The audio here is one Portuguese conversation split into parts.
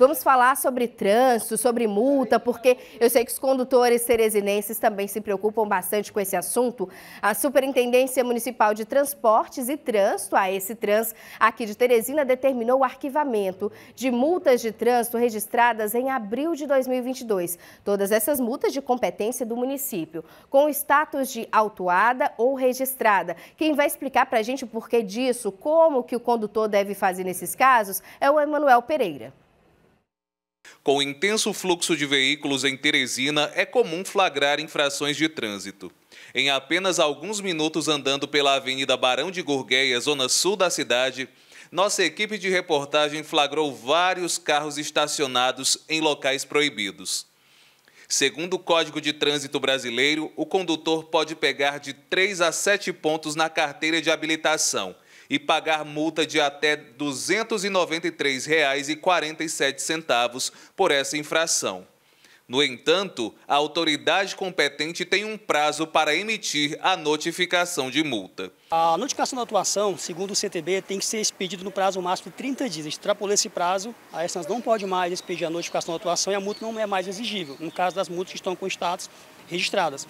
Vamos falar sobre trânsito, sobre multa, porque eu sei que os condutores teresinenses também se preocupam bastante com esse assunto. A Superintendência Municipal de Transportes e Trânsito, a esse trans aqui de Teresina, determinou o arquivamento de multas de trânsito registradas em abril de 2022. Todas essas multas de competência do município, com status de autuada ou registrada. Quem vai explicar para a gente o porquê disso, como que o condutor deve fazer nesses casos, é o Emanuel Pereira. Com o intenso fluxo de veículos em Teresina, é comum flagrar infrações de trânsito. Em apenas alguns minutos andando pela Avenida Barão de Gurgueia, zona sul da cidade, nossa equipe de reportagem flagrou vários carros estacionados em locais proibidos. Segundo o Código de Trânsito Brasileiro, o condutor pode pegar de 3 a 7 pontos na carteira de habilitação – e pagar multa de até R$ 293,47 por essa infração. No entanto, a autoridade competente tem um prazo para emitir a notificação de multa. A notificação da atuação, segundo o CTB, tem que ser expedida no prazo máximo de 30 dias. Extrapolou esse prazo, a Essence não pode mais expedir a notificação da atuação e a multa não é mais exigível, no caso das multas que estão com status registradas.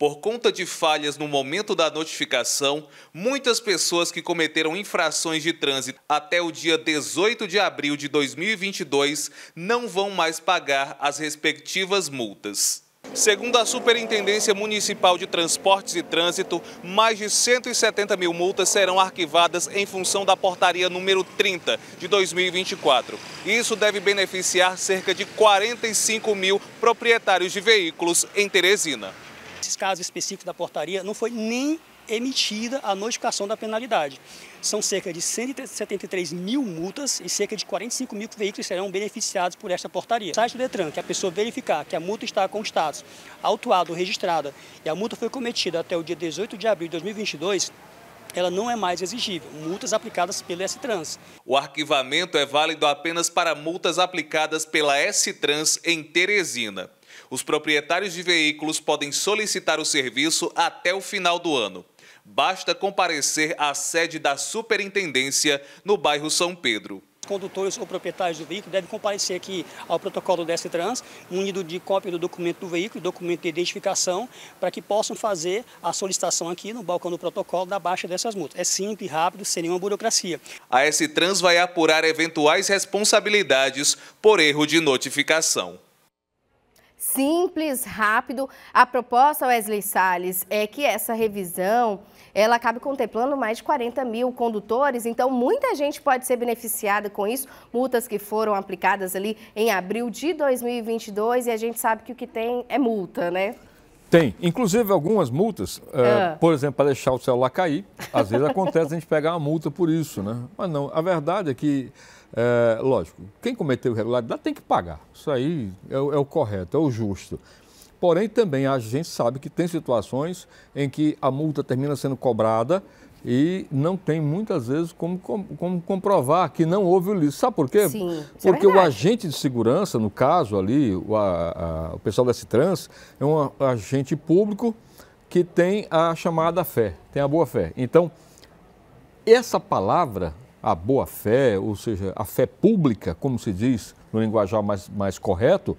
Por conta de falhas no momento da notificação, muitas pessoas que cometeram infrações de trânsito até o dia 18 de abril de 2022 não vão mais pagar as respectivas multas. Segundo a Superintendência Municipal de Transportes e Trânsito, mais de 170 mil multas serão arquivadas em função da portaria número 30 de 2024. Isso deve beneficiar cerca de 45 mil proprietários de veículos em Teresina caso específico da portaria, não foi nem emitida a notificação da penalidade. São cerca de 173 mil multas e cerca de 45 mil veículos serão beneficiados por esta portaria. O site do Detran, que a pessoa verificar que a multa está com status autuado ou registrada e a multa foi cometida até o dia 18 de abril de 2022, ela não é mais exigível. Multas aplicadas pela S-Trans. O arquivamento é válido apenas para multas aplicadas pela S-Trans em Teresina. Os proprietários de veículos podem solicitar o serviço até o final do ano. Basta comparecer à sede da Superintendência no bairro São Pedro condutores ou proprietários do veículo devem comparecer aqui ao protocolo do Trans, munido de cópia do documento do veículo, documento de identificação, para que possam fazer a solicitação aqui no balcão do protocolo da baixa dessas multas. É simples, rápido, sem nenhuma burocracia. A S-Trans vai apurar eventuais responsabilidades por erro de notificação simples, rápido. A proposta, Wesley Salles, é que essa revisão ela acabe contemplando mais de 40 mil condutores, então muita gente pode ser beneficiada com isso. Multas que foram aplicadas ali em abril de 2022 e a gente sabe que o que tem é multa, né? Tem. Inclusive, algumas multas, é, por exemplo, para deixar o celular cair, às vezes acontece a gente pegar uma multa por isso, né? Mas não, a verdade é que, é, lógico, quem cometeu irregularidade tem que pagar. Isso aí é, é o correto, é o justo. Porém, também a gente sabe que tem situações em que a multa termina sendo cobrada e não tem muitas vezes como, como, como comprovar que não houve o lixo. Sabe por quê? Sim, é Porque é o agente de segurança, no caso ali, o, a, a, o pessoal da Citrans, é um agente público que tem a chamada fé, tem a boa fé. Então, essa palavra, a boa fé, ou seja, a fé pública, como se diz no linguajar mais, mais correto,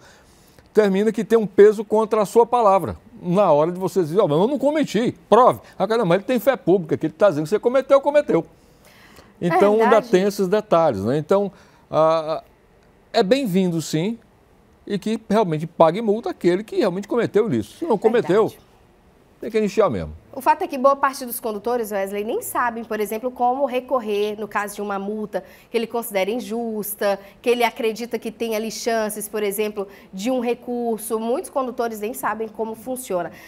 termina que tem um peso contra a sua palavra. Na hora de você dizer, ó, oh, mas eu não cometi, prove. Ah, mas ele tem fé pública, que ele está dizendo que você cometeu, cometeu. É então, é ainda tem esses detalhes, né? Então, ah, é bem-vindo, sim, e que realmente pague multa aquele que realmente cometeu isso. Se não cometeu, verdade tem que iniciar mesmo. O fato é que boa parte dos condutores, Wesley, nem sabem, por exemplo, como recorrer no caso de uma multa que ele considera injusta, que ele acredita que tem ali chances, por exemplo, de um recurso. Muitos condutores nem sabem como funciona.